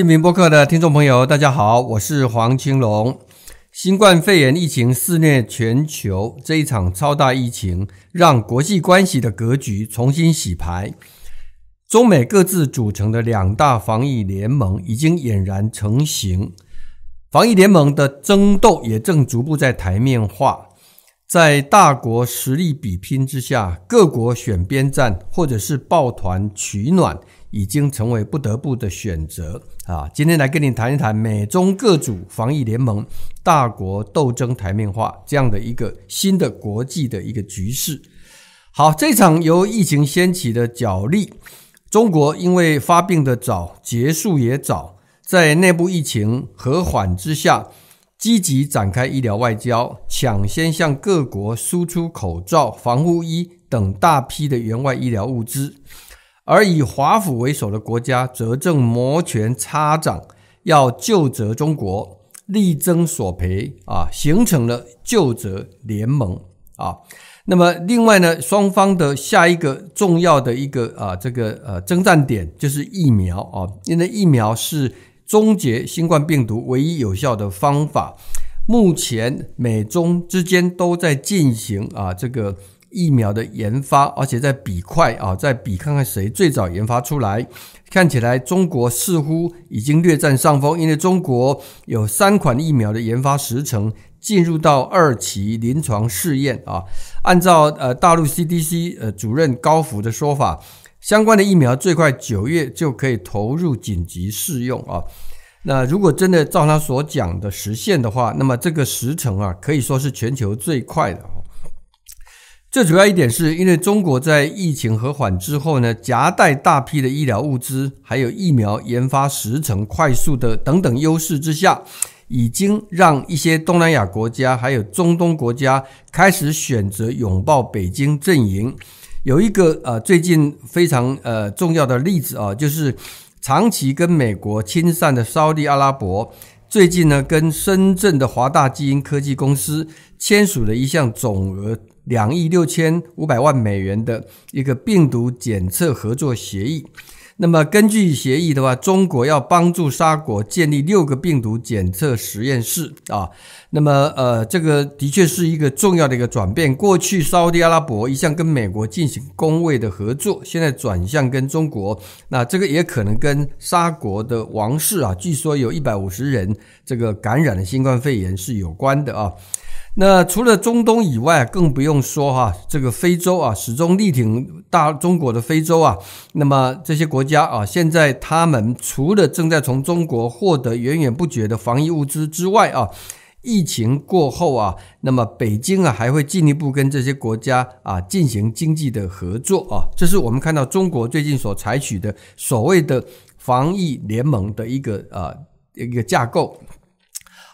信评博客的听众朋友，大家好，我是黄青龙。新冠肺炎疫情肆虐全球，这一场超大疫情让国际关系的格局重新洗牌。中美各自组成的两大防疫联盟已经俨然成型，防疫联盟的争斗也正逐步在台面化。在大国实力比拼之下，各国选边站或者是抱团取暖。已经成为不得不的选择啊！今天来跟你谈一谈美中各组防疫联盟大国斗争台面化这样的一个新的国际的一个局势。好，这场由疫情掀起的角力，中国因为发病的早，结束也早，在内部疫情和缓之下，积极展开医疗外交，抢先向各国输出口罩、防护衣等大批的援外医疗物资。而以华府为首的国家则正摩拳擦掌，要救责中国，力争索赔啊，形成了救责联盟啊。那么，另外呢，双方的下一个重要的一个啊，这个呃，征战点就是疫苗啊，因为疫苗是终结新冠病毒唯一有效的方法。目前美中之间都在进行啊，这个。疫苗的研发，而且在比快啊，在比看看谁最早研发出来。看起来中国似乎已经略占上风，因为中国有三款疫苗的研发时程进入到二期临床试验啊。按照呃大陆 CDC 呃主任高福的说法，相关的疫苗最快九月就可以投入紧急试用啊。那如果真的照他所讲的实现的话，那么这个时程啊，可以说是全球最快的。最主要一点是因为中国在疫情和缓之后呢，夹带大批的医疗物资，还有疫苗研发时程快速的等等优势之下，已经让一些东南亚国家还有中东国家开始选择拥抱北京阵营。有一个呃最近非常呃重要的例子啊，就是长期跟美国亲善的沙利阿拉伯，最近呢跟深圳的华大基因科技公司签署了一项总额。两亿六千五百万美元的一个病毒检测合作协议。那么根据协议的话，中国要帮助沙国建立六个病毒检测实验室啊。那么呃，这个的确是一个重要的一个转变。过去沙特阿拉伯一向跟美国进行公卫的合作，现在转向跟中国。那这个也可能跟沙国的王室啊，据说有一百五十人这个感染了新冠肺炎是有关的啊。那除了中东以外，更不用说哈，这个非洲啊，始终力挺大中国的非洲啊。那么这些国家啊，现在他们除了正在从中国获得源源不绝的防疫物资之外啊，疫情过后啊，那么北京啊还会进一步跟这些国家啊进行经济的合作啊。这是我们看到中国最近所采取的所谓的防疫联盟的一个啊一个架构。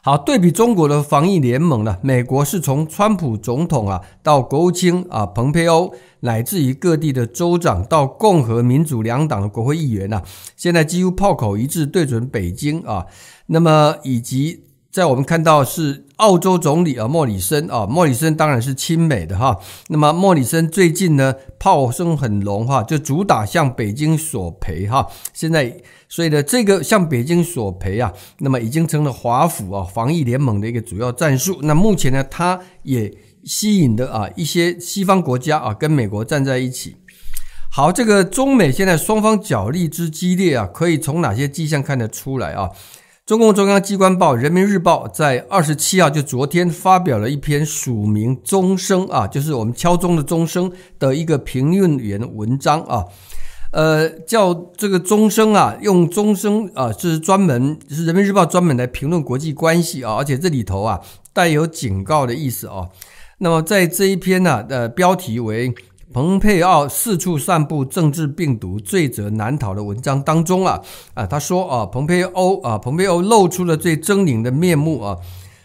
好，对比中国的防疫联盟呢？美国是从川普总统啊，到国务卿啊，蓬佩奥，乃至于各地的州长，到共和民主两党的国会议员呐，现在几乎炮口一致对准北京啊。那么，以及在我们看到是澳洲总理啊，莫里森啊，莫里森当然是亲美的哈。那么，莫里森最近呢，炮声很隆哈，就主打向北京索赔哈。现在。所以呢，这个向北京索赔啊，那么已经成了华府啊防疫联盟的一个主要战术。那目前呢，它也吸引的啊一些西方国家啊跟美国站在一起。好，这个中美现在双方角力之激烈啊，可以从哪些迹象看得出来啊？中共中央机关报《人民日报》在二十七号就昨天发表了一篇署名钟声啊，就是我们敲钟的钟声的一个评论员文章啊。呃，叫这个钟声啊，用钟声啊，是专门是人民日报专门来评论国际关系啊，而且这里头啊带有警告的意思啊。那么在这一篇呢的标题为《蓬佩奥四处散布政治病毒，罪责难逃》的文章当中啊啊，他说啊，蓬佩奥啊，蓬佩奥露出了最狰狞的面目啊，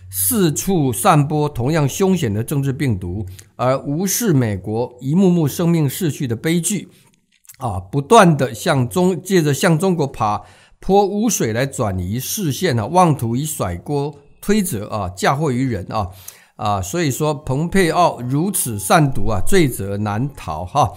四处散播同样凶险的政治病毒，而无视美国一幕幕生命逝去的悲剧。啊，不断的向中借着向中国爬泼污水来转移视线啊，妄图以甩锅推责啊，嫁祸于人啊，啊，所以说蓬佩奥如此善毒啊，罪责难逃哈。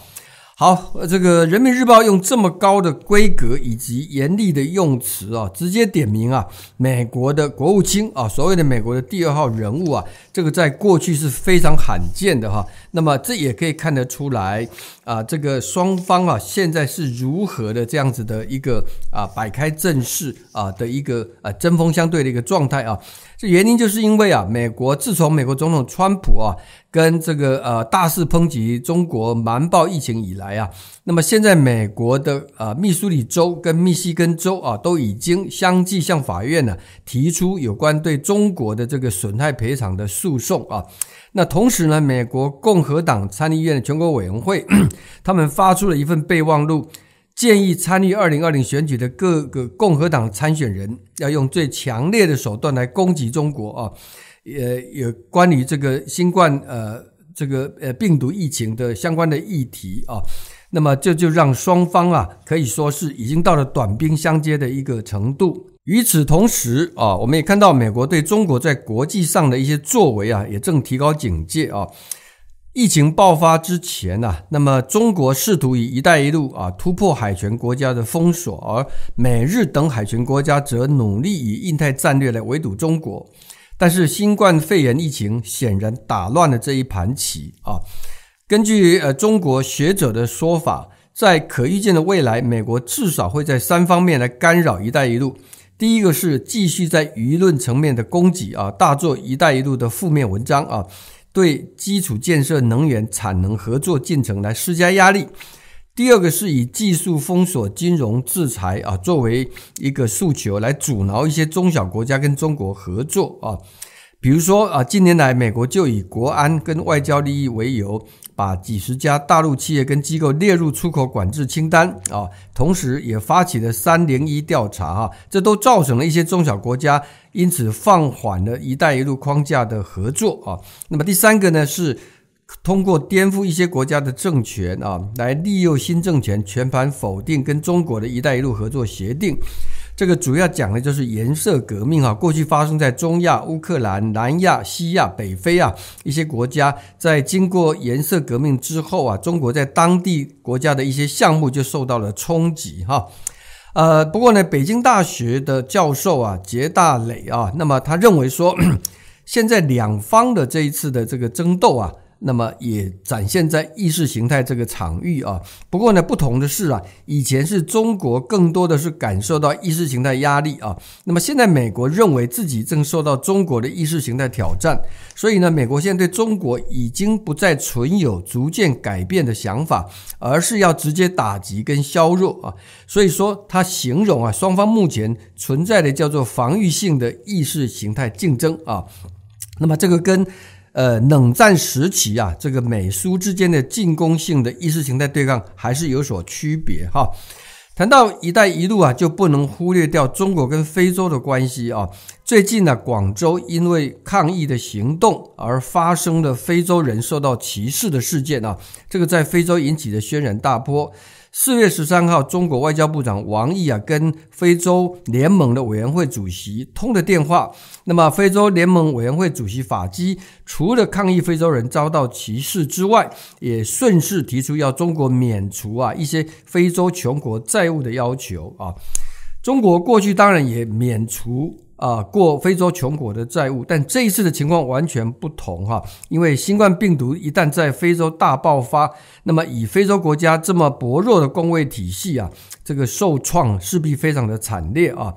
好，这个《人民日报》用这么高的规格以及严厉的用词啊，直接点名啊，美国的国务卿啊，所谓的美国的第二号人物啊，这个在过去是非常罕见的哈。那么这也可以看得出来啊，这个双方啊，现在是如何的这样子的一个啊摆开阵势啊的一个啊针锋相对的一个状态啊。这原因就是因为啊，美国自从美国总统川普啊。跟这个呃，大肆抨击中国瞒报疫情以来啊，那么现在美国的呃，密苏里州跟密西根州啊，都已经相继向法院呢提出有关对中国的这个损害赔偿的诉讼啊。那同时呢，美国共和党参议院的全国委员会他们发出了一份备忘录，建议参与二零二零选举的各个共和党参选人要用最强烈的手段来攻击中国啊。也也关于这个新冠呃这个呃病毒疫情的相关的议题啊，那么这就让双方啊可以说是已经到了短兵相接的一个程度。与此同时啊，我们也看到美国对中国在国际上的一些作为啊，也正提高警戒啊。疫情爆发之前呢，那么中国试图以“一带一路”啊突破海权国家的封锁，而美日等海权国家则努力以印太战略来围堵中国。但是新冠肺炎疫情显然打乱了这一盘棋啊。根据呃中国学者的说法，在可预见的未来，美国至少会在三方面来干扰“一带一路”。第一个是继续在舆论层面的攻击啊，大做“一带一路”的负面文章啊，对基础建设、能源产能合作进程来施加压力。第二个是以技术封锁、金融制裁啊，作为一个诉求来阻挠一些中小国家跟中国合作啊。比如说啊，近年来美国就以国安跟外交利益为由，把几十家大陆企业跟机构列入出口管制清单啊，同时也发起了三零一调查啊，这都造成了一些中小国家因此放缓了“一带一路”框架的合作啊。那么第三个呢是。通过颠覆一些国家的政权啊，来利诱新政权全盘否定跟中国的一带一路合作协定，这个主要讲的就是颜色革命啊。过去发生在中亚、乌克兰、南亚、西亚、北非啊一些国家，在经过颜色革命之后啊，中国在当地国家的一些项目就受到了冲击哈。呃，不过呢，北京大学的教授啊，杰大磊啊，那么他认为说，现在两方的这一次的这个争斗啊。那么也展现在意识形态这个场域啊。不过呢，不同的是啊，以前是中国更多的是感受到意识形态压力啊。那么现在美国认为自己正受到中国的意识形态挑战，所以呢，美国现在对中国已经不再存有逐渐改变的想法，而是要直接打击跟削弱啊。所以说，他形容啊，双方目前存在的叫做防御性的意识形态竞争啊。那么这个跟。呃，冷战时期啊，这个美苏之间的进攻性的意识形态对抗还是有所区别哈。谈到“一带一路”啊，就不能忽略掉中国跟非洲的关系啊。最近呢，广州因为抗议的行动而发生的非洲人受到歧视的事件啊，这个在非洲引起的轩然大波。四月十三号，中国外交部长王毅啊，跟非洲联盟的委员会主席通的电话。那么，非洲联盟委员会主席法基除了抗议非洲人遭到歧视之外，也顺势提出要中国免除啊一些非洲穷国债务的要求啊。中国过去当然也免除。啊，过非洲穷国的债务，但这一次的情况完全不同哈，因为新冠病毒一旦在非洲大爆发，那么以非洲国家这么薄弱的工位体系啊，这个受创势必非常的惨烈啊。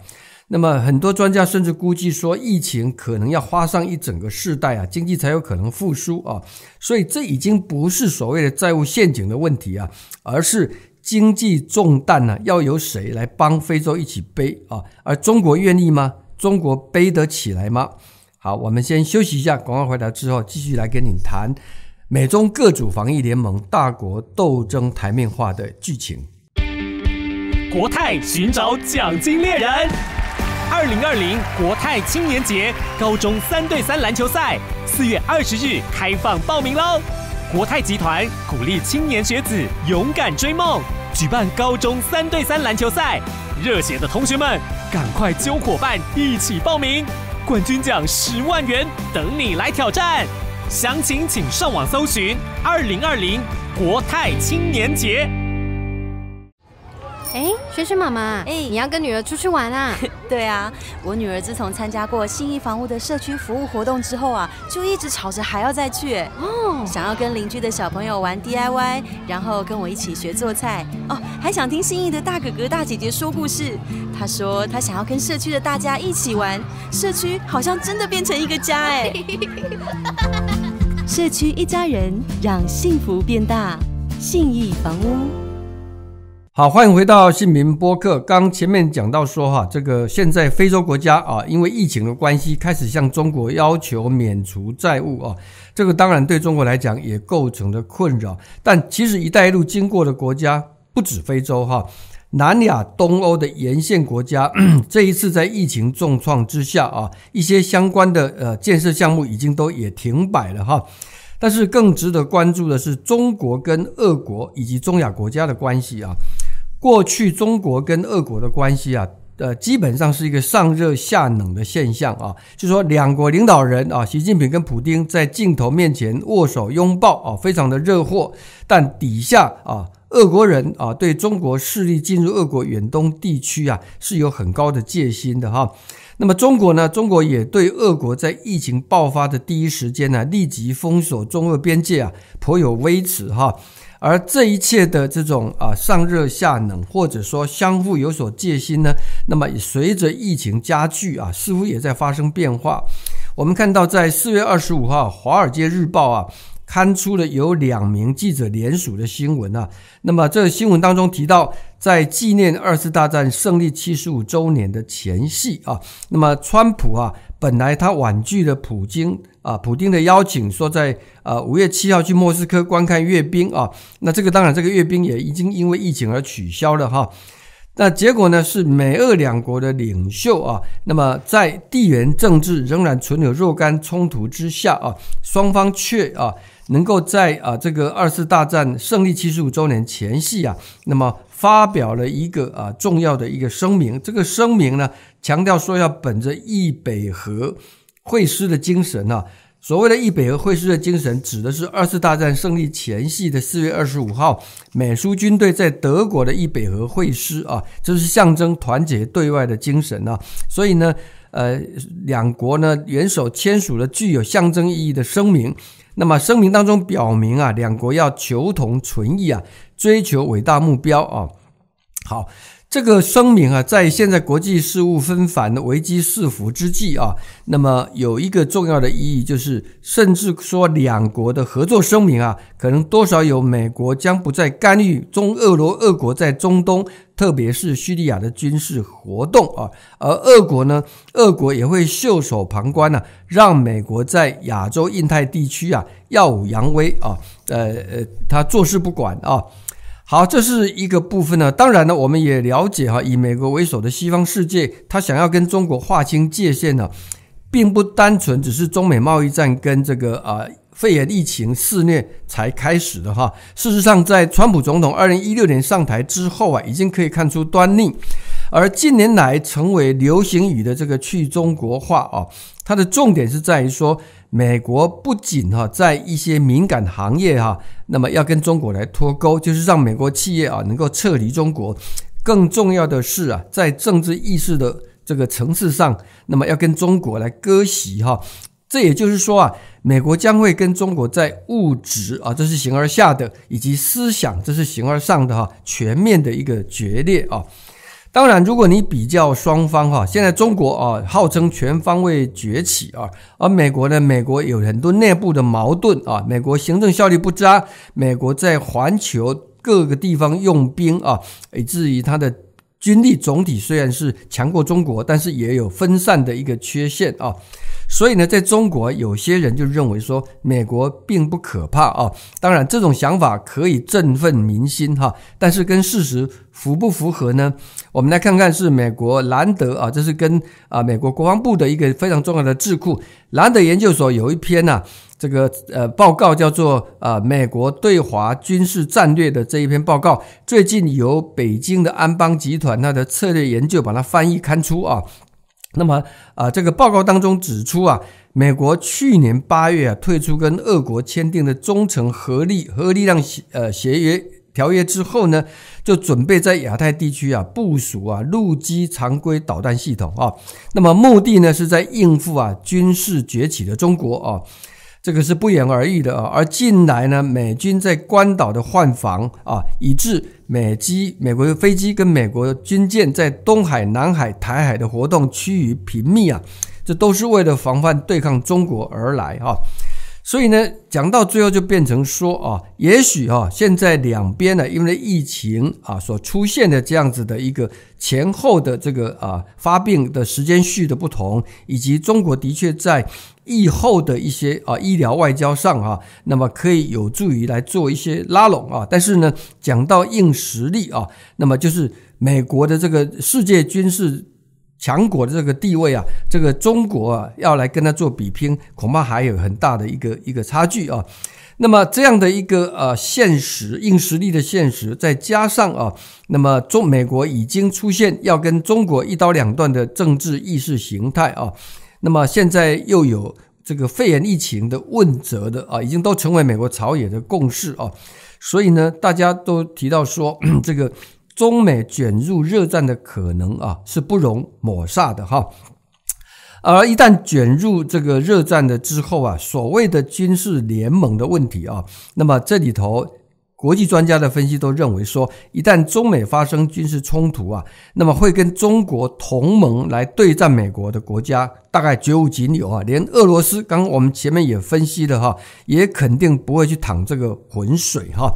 那么很多专家甚至估计说，疫情可能要花上一整个世代啊，经济才有可能复苏啊。所以这已经不是所谓的债务陷阱的问题啊，而是经济重担呢，要由谁来帮非洲一起背啊？而中国愿意吗？中国背得起来吗？好，我们先休息一下，广告回来之后继续来跟你谈美中各组防疫联盟大国斗争台面化的剧情。国泰寻找奖金猎人，二零二零国泰青年节高中三对三篮球赛四月二十日开放报名喽！国泰集团鼓励青年学子勇敢追梦，举办高中三对三篮球赛，热血的同学们。赶快揪伙伴一起报名，冠军奖十万元等你来挑战。详情请上网搜寻“二零二零国泰青年节”。哎，萱萱妈妈，哎，你要跟女儿出去玩啊？对啊，我女儿自从参加过信义房屋的社区服务活动之后啊，就一直吵着还要再去。哦，想要跟邻居的小朋友玩 DIY，然后跟我一起学做菜。哦，还想听信义的大哥哥、大姐姐说故事。他说他想要跟社区的大家一起玩，社区好像真的变成一个家哎。社区一家人，让幸福变大，信义房屋。好，欢迎回到姓名播客。刚前面讲到说哈，这个现在非洲国家啊，因为疫情的关系，开始向中国要求免除债务啊。这个当然对中国来讲也构成了困扰。但其实“一带一路”经过的国家不止非洲哈，南亚、东欧的沿线国家，这一次在疫情重创之下啊，一些相关的呃建设项目已经都也停摆了哈。但是更值得关注的是，中国跟俄国以及中亚国家的关系啊。过去中国跟俄国的关系啊，呃，基本上是一个上热下冷的现象啊，就说两国领导人啊，习近平跟普京在镜头面前握手拥抱啊，非常的热火，但底下啊。俄国人啊，对中国势力进入俄国远东地区啊，是有很高的戒心的哈。那么中国呢？中国也对俄国在疫情爆发的第一时间呢，立即封锁中俄边界啊，颇有微词哈。而这一切的这种啊，上热下冷或者说相互有所戒心呢，那么随着疫情加剧啊，似乎也在发生变化。我们看到，在四月二十五号，《华尔街日报》啊。刊出了有两名记者联署的新闻啊，那么这个新闻当中提到，在纪念二次大战胜利七十五周年的前夕啊，那么川普啊，本来他婉拒了普京啊，普京的邀请，说在啊五月七号去莫斯科观看阅兵啊，那这个当然这个阅兵也已经因为疫情而取消了哈，那结果呢是美俄两国的领袖啊，那么在地缘政治仍然存有若干冲突之下啊，双方却啊。能够在啊这个二次大战胜利七十五周年前夕啊，那么发表了一个啊重要的一个声明。这个声明呢，强调说要本着易北河会师的精神啊。所谓的易北河会师的精神，指的是二次大战胜利前夕的四月二十五号，美苏军队在德国的易北河会师啊，这是象征团结对外的精神啊。所以呢，呃，两国呢元首签署了具有象征意义的声明。那么声明当中表明啊，两国要求同存异啊，追求伟大目标啊，好。这个声明啊，在现在国际事务纷繁的危机四伏之际啊，那么有一个重要的意义，就是甚至说两国的合作声明啊，可能多少有美国将不再干预中俄俄国在中东，特别是叙利亚的军事活动啊，而俄国呢，俄国也会袖手旁观呢，让美国在亚洲印太地区啊耀武扬威啊，呃呃，他坐视不管啊。好，这是一个部分呢。当然呢，我们也了解哈，以美国为首的西方世界，他想要跟中国划清界限呢，并不单纯只是中美贸易战跟这个啊肺炎疫情肆虐才开始的哈。事实上，在川普总统二零一六年上台之后啊，已经可以看出端倪。而近年来成为流行语的这个“去中国化”啊，它的重点是在于说，美国不仅哈在一些敏感行业哈，那么要跟中国来脱钩，就是让美国企业啊能够撤离中国。更重要的是啊，在政治意识的这个层次上，那么要跟中国来割席哈。这也就是说啊，美国将会跟中国在物质啊，这是形而下的；以及思想，这是形而上的哈，全面的一个决裂啊。当然，如果你比较双方哈，现在中国啊号称全方位崛起啊，而美国呢，美国有很多内部的矛盾啊，美国行政效率不佳，美国在环球各个地方用兵啊，以至于它的。军力总体虽然是强过中国，但是也有分散的一个缺陷啊。所以呢，在中国有些人就认为说，美国并不可怕啊。当然，这种想法可以振奋民心哈，但是跟事实符不符合呢？我们来看看，是美国兰德啊，这是跟啊美国国防部的一个非常重要的智库兰德研究所有一篇呢。这个呃报告叫做啊美国对华军事战略的这一篇报告，最近由北京的安邦集团它的策略研究把它翻译刊出啊。那么啊这个报告当中指出啊，美国去年八月啊退出跟俄国签订的中程核力核力量协呃协约条约之后呢，就准备在亚太地区啊部署啊陆基常规导弹系统啊。那么目的呢是在应付啊军事崛起的中国啊。这个是不言而喻的啊，而近来呢，美军在关岛的换防啊，以致美机、美国的飞机跟美国军舰在东海、南海、台海的活动趋于频密啊，这都是为了防范对抗中国而来啊。所以呢，讲到最后就变成说啊，也许啊，现在两边呢，因为疫情啊所出现的这样子的一个前后的这个啊发病的时间序的不同，以及中国的确在疫后的一些啊医疗外交上哈，那么可以有助于来做一些拉拢啊。但是呢，讲到硬实力啊，那么就是美国的这个世界军事。强国的这个地位啊，这个中国啊，要来跟他做比拼，恐怕还有很大的一个一个差距啊。那么这样的一个呃现实、硬实力的现实，再加上啊，那么中美国已经出现要跟中国一刀两断的政治意识形态啊，那么现在又有这个肺炎疫情的问责的啊，已经都成为美国朝野的共识啊。所以呢，大家都提到说这个。中美卷入热战的可能啊，是不容抹煞的哈。而一旦卷入这个热战的之后啊，所谓的军事联盟的问题啊，那么这里头国际专家的分析都认为说，一旦中美发生军事冲突啊，那么会跟中国同盟来对战美国的国家，大概绝无仅有啊。连俄罗斯，刚刚我们前面也分析的哈，也肯定不会去淌这个浑水哈。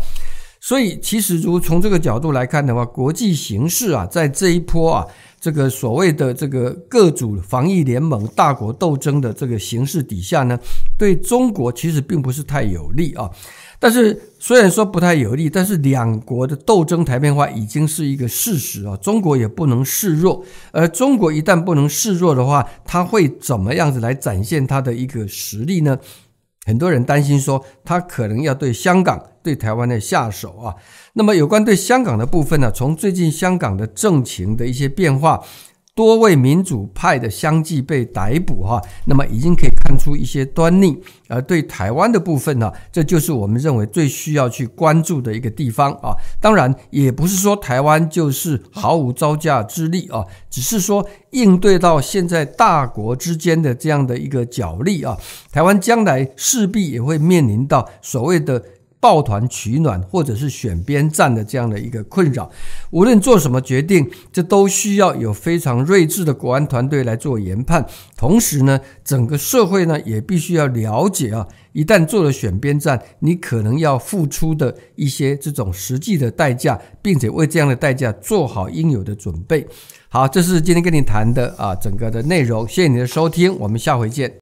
所以，其实如从这个角度来看的话，国际形势啊，在这一波啊，这个所谓的这个各组防疫联盟大国斗争的这个形势底下呢，对中国其实并不是太有利啊。但是，虽然说不太有利，但是两国的斗争台面化已经是一个事实啊。中国也不能示弱，而中国一旦不能示弱的话，它会怎么样子来展现它的一个实力呢？很多人担心说，他可能要对香港、对台湾的下手啊。那么，有关对香港的部分呢？从最近香港的政情的一些变化。多位民主派的相继被逮捕，哈，那么已经可以看出一些端倪。而对台湾的部分呢，这就是我们认为最需要去关注的一个地方啊。当然，也不是说台湾就是毫无招架之力啊，只是说应对到现在大国之间的这样的一个角力啊，台湾将来势必也会面临到所谓的。抱团取暖，或者是选边站的这样的一个困扰，无论做什么决定，这都需要有非常睿智的国安团队来做研判。同时呢，整个社会呢也必须要了解啊，一旦做了选边站，你可能要付出的一些这种实际的代价，并且为这样的代价做好应有的准备。好，这是今天跟你谈的啊，整个的内容。谢谢你的收听，我们下回见。